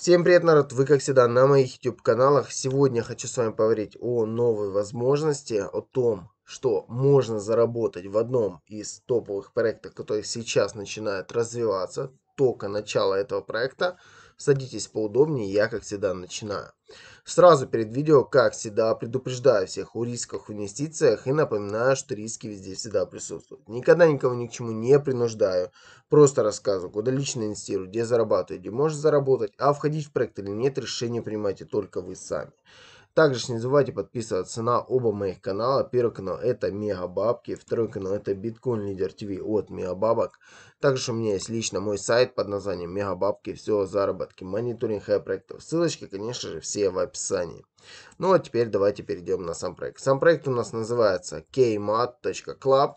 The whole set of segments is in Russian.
Всем привет, народ! Вы, как всегда, на моих YouTube-каналах. Сегодня хочу с вами поговорить о новой возможности, о том, что можно заработать в одном из топовых проектов, которые сейчас начинают развиваться, только начало этого проекта – Садитесь поудобнее, я, как всегда, начинаю. Сразу перед видео, как всегда, предупреждаю всех о рисках в инвестициях и напоминаю, что риски везде всегда присутствуют. Никогда никого ни к чему не принуждаю, просто рассказываю, куда лично инвестирую, где зарабатываю, где можно заработать, а входить в проект или нет, решение принимайте только вы сами. Также не забывайте подписываться на оба моих канала. Первый канал это Мегабабки, второй канал это Биткоин Лидер ТВ от Мегабабок. Также у меня есть лично мой сайт под названием Мегабабки, все о заработке, мониторинг и проектов. Ссылочки, конечно же, все в описании. Ну а теперь давайте перейдем на сам проект. Сам проект у нас называется kmat.club.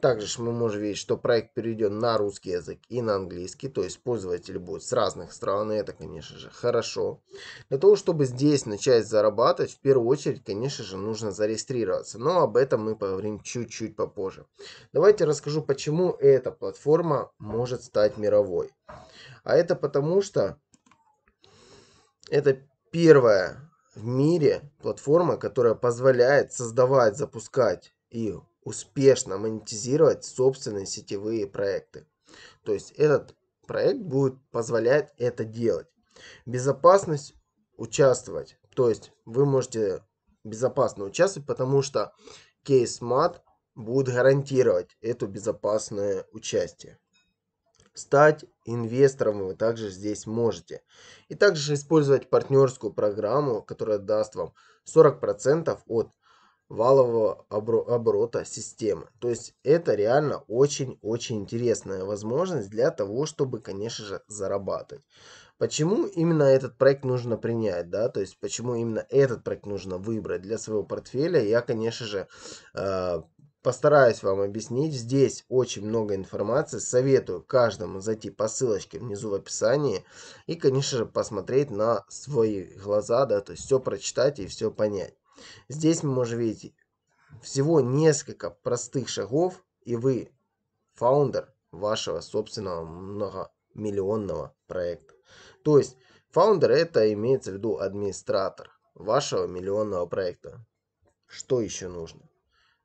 Также мы можем видеть, что проект переведен на русский язык и на английский, то есть пользователи будут с разных стран, и это, конечно же, хорошо. Для того, чтобы здесь начать зарабатывать, в первую очередь, конечно же, нужно зарегистрироваться, но об этом мы поговорим чуть-чуть попозже. Давайте расскажу, почему эта платформа может стать мировой. А это потому, что это первая в мире платформа, которая позволяет создавать, запускать и успешно монетизировать собственные сетевые проекты. То есть этот проект будет позволять это делать. Безопасность участвовать. То есть вы можете безопасно участвовать, потому что кейс мат будет гарантировать это безопасное участие. Стать инвестором вы также здесь можете. И также использовать партнерскую программу, которая даст вам 40% от валового оборота системы. То есть это реально очень-очень интересная возможность для того, чтобы, конечно же, зарабатывать. Почему именно этот проект нужно принять, да, то есть почему именно этот проект нужно выбрать для своего портфеля, я, конечно же, э, постараюсь вам объяснить. Здесь очень много информации. Советую каждому зайти по ссылочке внизу в описании и, конечно же, посмотреть на свои глаза, да, то есть все прочитать и все понять. Здесь мы можем видеть всего несколько простых шагов, и вы фаундер вашего собственного многомиллионного проекта. То есть фаундер это имеется в виду администратор вашего миллионного проекта. Что еще нужно?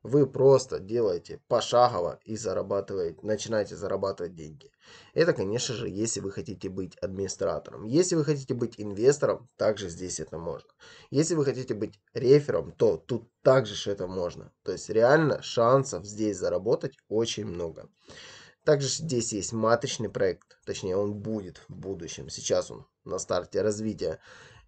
Вы просто делаете пошагово и зарабатываете, начинаете зарабатывать деньги. Это, конечно же, если вы хотите быть администратором. Если вы хотите быть инвестором, также здесь это можно. Если вы хотите быть рефером, то тут также это можно. То есть реально шансов здесь заработать очень много. Также здесь есть маточный проект, точнее он будет в будущем. Сейчас он на старте развития.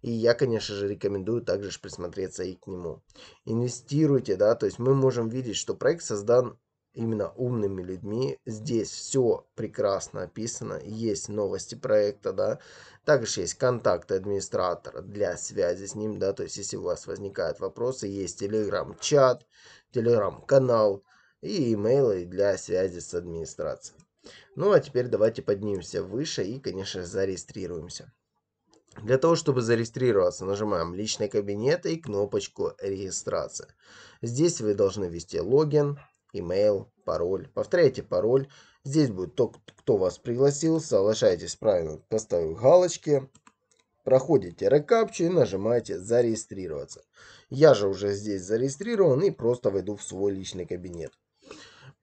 И я, конечно же, рекомендую также присмотреться и к нему. Инвестируйте, да, то есть мы можем видеть, что проект создан именно умными людьми. Здесь все прекрасно описано. Есть новости проекта, да. Также есть контакты администратора для связи с ним, да. То есть, если у вас возникают вопросы, есть телеграм-чат, телеграм-канал и имейлы для связи с администрацией. Ну, а теперь давайте поднимемся выше и, конечно, зарегистрируемся. Для того, чтобы зарегистрироваться, нажимаем «Личный кабинет» и кнопочку «Регистрация». Здесь вы должны ввести логин, имейл, пароль. Повторяйте пароль. Здесь будет тот, кто вас пригласил. Соглашаетесь правильно, поставив галочки. Проходите рекапчу и нажимаете «Зарегистрироваться». Я же уже здесь зарегистрирован и просто войду в свой личный кабинет.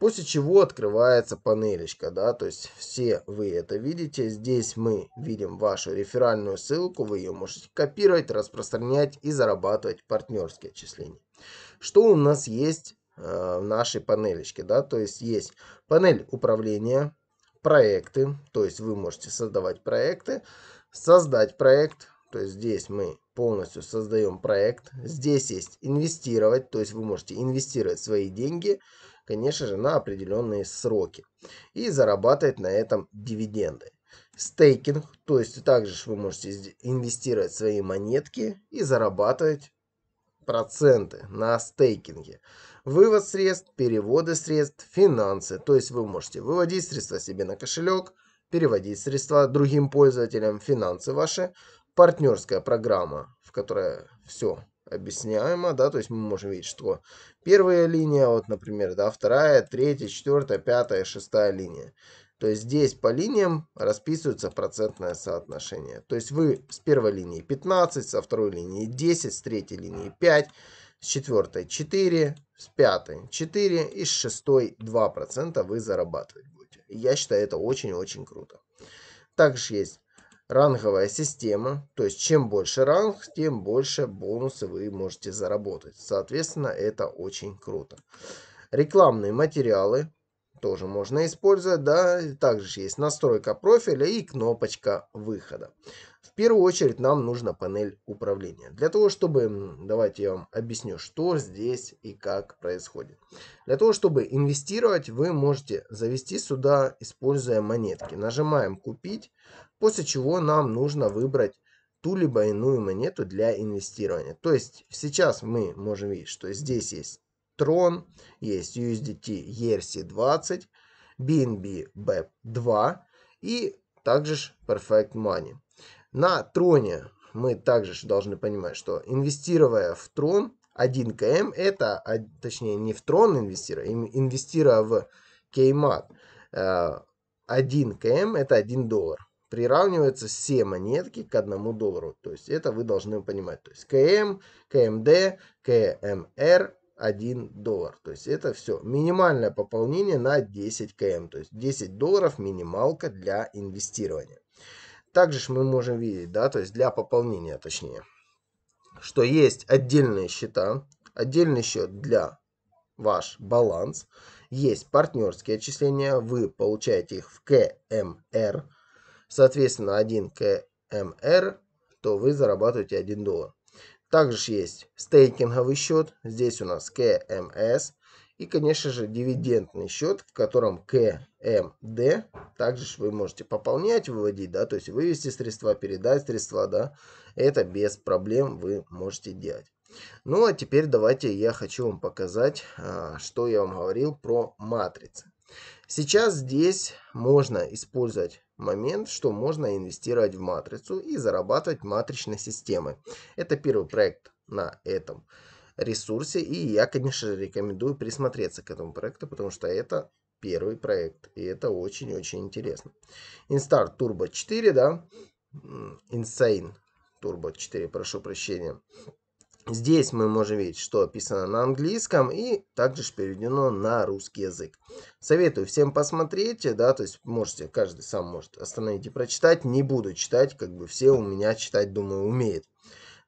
После чего открывается панелечка, да, то есть все вы это видите. Здесь мы видим вашу реферальную ссылку, вы ее можете копировать, распространять и зарабатывать партнерские отчисления. Что у нас есть э, в нашей панелечке, да, то есть есть панель управления, проекты, то есть вы можете создавать проекты, создать проект, то есть здесь мы полностью создаем проект. Здесь есть инвестировать, то есть вы можете инвестировать свои деньги – конечно же, на определенные сроки и зарабатывать на этом дивиденды. Стейкинг, то есть также вы можете инвестировать свои монетки и зарабатывать проценты на стейкинге. Вывод средств, переводы средств, финансы. То есть вы можете выводить средства себе на кошелек, переводить средства другим пользователям, финансы ваши, партнерская программа, в которой все объясняемо, да, то есть мы можем видеть, что первая линия, вот, например, да, вторая, третья, четвертая, пятая, шестая линия. То есть здесь по линиям расписывается процентное соотношение. То есть вы с первой линии 15, со второй линии 10, с третьей линии 5, с четвертой 4, с пятой 4 и с шестой 2% вы зарабатывать будете. Я считаю это очень-очень круто. Также есть ранговая система, то есть чем больше ранг, тем больше бонусы вы можете заработать. Соответственно, это очень круто. Рекламные материалы тоже можно использовать, да, также есть настройка профиля и кнопочка выхода. В первую очередь нам нужна панель управления. Для того, чтобы, давайте я вам объясню, что здесь и как происходит. Для того, чтобы инвестировать, вы можете завести сюда, используя монетки. Нажимаем «Купить», После чего нам нужно выбрать ту либо иную монету для инвестирования. То есть сейчас мы можем видеть, что здесь есть Tron, есть USDT ERC20, BNB BEP2 и также Perfect Money. На троне мы также должны понимать, что инвестируя в трон 1 КМ, это, а, точнее не в трон инвестируя, инвестируя в Кеймат, 1 э, КМ это 1 доллар приравниваются все монетки к одному доллару. То есть это вы должны понимать. То есть КМ, КМД, КМР, 1 доллар. То есть это все. Минимальное пополнение на 10 КМ. То есть 10 долларов минималка для инвестирования. Также мы можем видеть, да, то есть для пополнения точнее, что есть отдельные счета, отдельный счет для ваш баланс, есть партнерские отчисления, вы получаете их в КМР, соответственно 1 КМР, эм то вы зарабатываете 1 доллар. Также есть стейкинговый счет, здесь у нас КМС эм и, конечно же, дивидендный счет, в котором КМД, эм также вы можете пополнять, выводить, да, то есть вывести средства, передать средства, да, это без проблем вы можете делать. Ну а теперь давайте я хочу вам показать, а, что я вам говорил про матрицы. Сейчас здесь можно использовать момент, что можно инвестировать в матрицу и зарабатывать матричной системы. Это первый проект на этом ресурсе, и я, конечно же, рекомендую присмотреться к этому проекту, потому что это первый проект, и это очень-очень интересно. Instar Turbo 4, да, Insane Turbo 4, прошу прощения. Здесь мы можем видеть, что описано на английском и также переведено на русский язык. Советую всем посмотреть, да, то есть можете, каждый сам может остановить и прочитать. Не буду читать, как бы все у меня читать, думаю, умеет.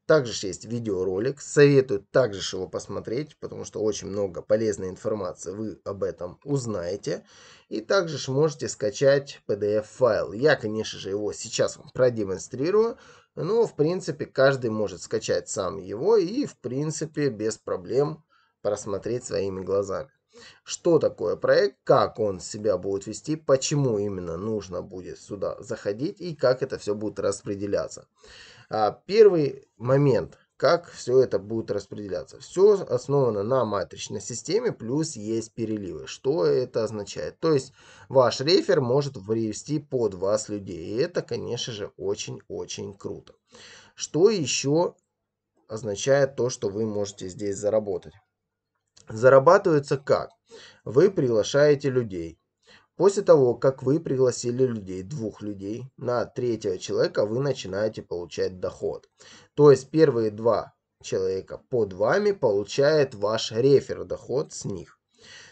Также есть видеоролик, советую также его посмотреть, потому что очень много полезной информации вы об этом узнаете. И также можете скачать PDF-файл. Я, конечно же, его сейчас вам продемонстрирую, но, ну, в принципе, каждый может скачать сам его и, в принципе, без проблем просмотреть своими глазами. Что такое проект, как он себя будет вести, почему именно нужно будет сюда заходить и как это все будет распределяться. А, первый момент, как все это будет распределяться. Все основано на матричной системе, плюс есть переливы. Что это означает? То есть ваш рефер может привести под вас людей. И это, конечно же, очень-очень круто. Что еще означает то, что вы можете здесь заработать? Зарабатывается как? Вы приглашаете людей. После того, как вы пригласили людей, двух людей, на третьего человека вы начинаете получать доход. То есть первые два человека под вами получает ваш рефер доход с них.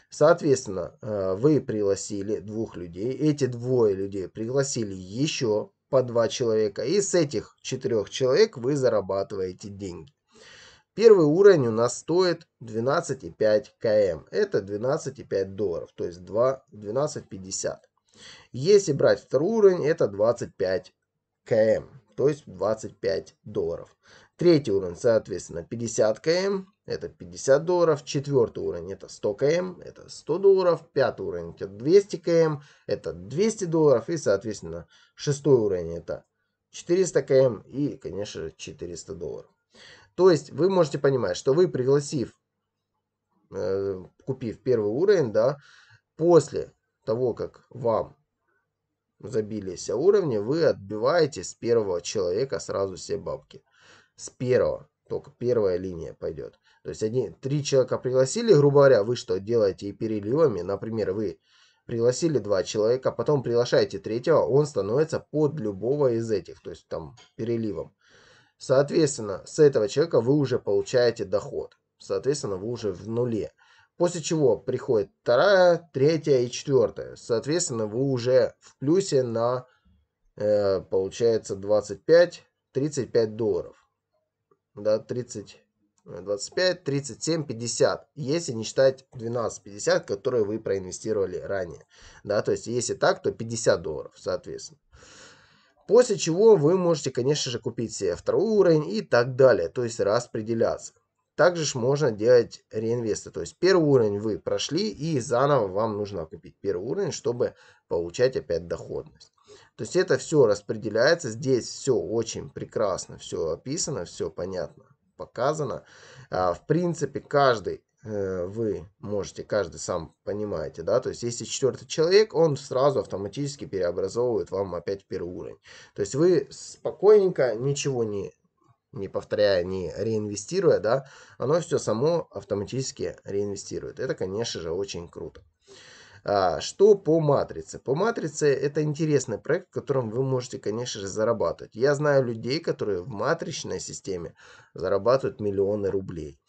Соответственно, э, вы пригласили двух людей, эти двое людей пригласили еще по два человека, и с этих четырех человек вы зарабатываете деньги. Первый уровень у нас стоит 12,5 км. Это 12,5 долларов, то есть 12,50. Если брать второй уровень, это 25 км, то есть 25 долларов. Третий уровень, соответственно, 50 км, это 50 долларов. Четвертый уровень, это 100 км, это 100 долларов. Пятый уровень, это 200 км, это 200 долларов. И, соответственно, шестой уровень, это 400 км и, конечно же, 400 долларов. То есть вы можете понимать, что вы пригласив, э, купив первый уровень, да, после того, как вам забили все уровни, вы отбиваете с первого человека сразу все бабки. С первого, только первая линия пойдет. То есть они три человека пригласили, грубо говоря, вы что делаете и переливами, например, вы пригласили два человека, потом приглашаете третьего, он становится под любого из этих, то есть там переливом. Соответственно, с этого человека вы уже получаете доход. Соответственно, вы уже в нуле. После чего приходит вторая, третья и четвертая. Соответственно, вы уже в плюсе на, э, получается, 25-35 долларов. Да, 30, 25, 37, 50. Если не считать 12, 50, которые вы проинвестировали ранее. Да, то есть, если так, то 50 долларов, соответственно. После чего вы можете, конечно же, купить себе второй уровень и так далее, то есть распределяться. Также ж можно делать реинвесты, то есть первый уровень вы прошли и заново вам нужно купить первый уровень, чтобы получать опять доходность. То есть это все распределяется, здесь все очень прекрасно, все описано, все понятно, показано. А, в принципе, каждый Э, вы можете, каждый сам понимаете, да, то есть если четвертый человек, он сразу автоматически переобразовывает вам опять первый уровень. То есть вы спокойненько, ничего не, не повторяя, не реинвестируя, да, оно все само автоматически реинвестирует. Это, конечно же, очень круто. А, что по матрице? По матрице это интересный проект, в котором вы можете, конечно же, зарабатывать. Я знаю людей, которые в матричной системе зарабатывают миллионы рублей.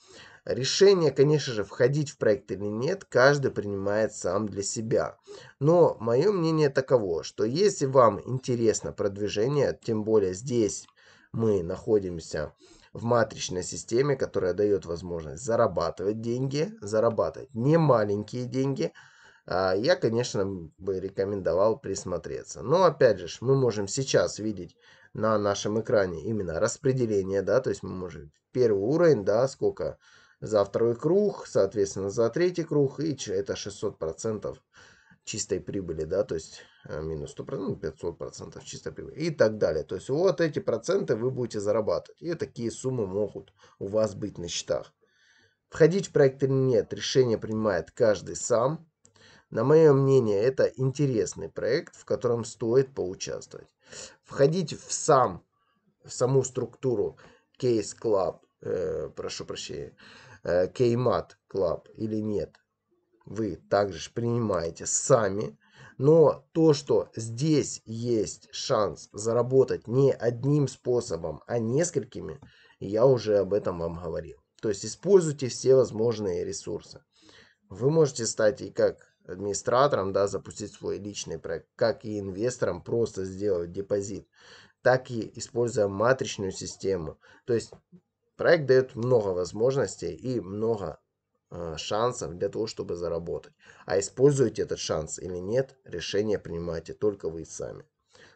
Решение, конечно же, входить в проект или нет, каждый принимает сам для себя. Но мое мнение таково, что если вам интересно продвижение, тем более здесь мы находимся в матричной системе, которая дает возможность зарабатывать деньги, зарабатывать не маленькие деньги, а, я, конечно, бы рекомендовал присмотреться. Но, опять же, мы можем сейчас видеть на нашем экране именно распределение, да, то есть мы можем первый уровень, да, сколько за второй круг, соответственно, за третий круг, и это 600% чистой прибыли, да, то есть э, минус 100%, 500% ну, чистой прибыли и так далее. То есть вот эти проценты вы будете зарабатывать. И такие суммы могут у вас быть на счетах. Входить в проект или нет, решение принимает каждый сам. На мое мнение, это интересный проект, в котором стоит поучаствовать. Входить в сам, в саму структуру Case Club, э, прошу прощения, Э, Кеймат Клаб или нет. Вы также принимаете сами. Но то, что здесь есть шанс заработать не одним способом, а несколькими, я уже об этом вам говорил. То есть используйте все возможные ресурсы. Вы можете стать и как администратором, да, запустить свой личный проект, как и инвестором просто сделать депозит, так и используя матричную систему. То есть Проект дает много возможностей и много э, шансов для того, чтобы заработать. А используете этот шанс или нет, решение принимаете только вы сами.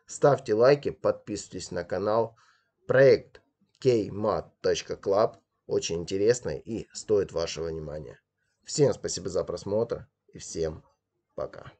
Ставьте лайки, подписывайтесь на канал. Проект kmat.club очень интересный и стоит вашего внимания. Всем спасибо за просмотр и всем пока.